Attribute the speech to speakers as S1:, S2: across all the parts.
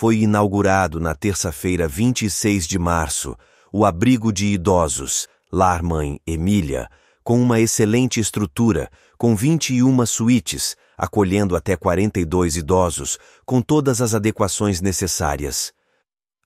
S1: foi inaugurado na terça-feira 26 de março o abrigo de idosos, Lar Mãe Emília, com uma excelente estrutura, com 21 suítes, acolhendo até 42 idosos, com todas as adequações necessárias.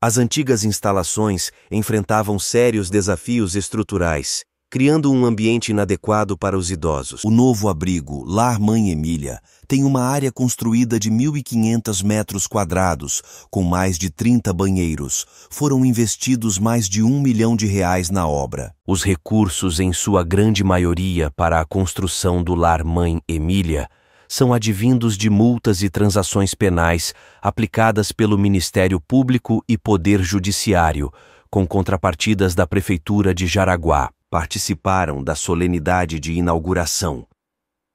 S1: As antigas instalações enfrentavam sérios desafios estruturais criando um ambiente inadequado para os idosos. O novo abrigo Lar Mãe Emília tem uma área construída de 1.500 metros quadrados, com mais de 30 banheiros. Foram investidos mais de um milhão de reais na obra. Os recursos, em sua grande maioria, para a construção do Lar Mãe Emília são advindos de multas e transações penais aplicadas pelo Ministério Público e Poder Judiciário, com contrapartidas da Prefeitura de Jaraguá participaram da solenidade de inauguração.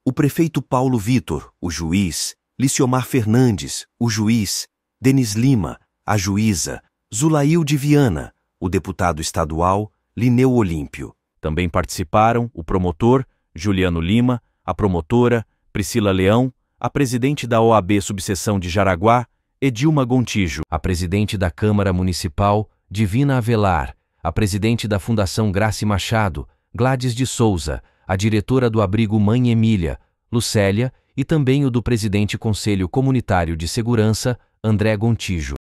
S1: O prefeito Paulo Vitor, o juiz, Liciomar Fernandes, o juiz, Denis Lima, a juíza, Zulail de Viana, o deputado estadual, Lineu Olímpio. Também participaram o promotor, Juliano Lima, a promotora, Priscila Leão, a presidente da OAB Subseção de Jaraguá, Edilma Gontijo, a presidente da Câmara Municipal, Divina Avelar, a presidente da Fundação Grace Machado, Gladys de Souza, a diretora do abrigo Mãe Emília, Lucélia, e também o do presidente Conselho Comunitário de Segurança, André Gontijo.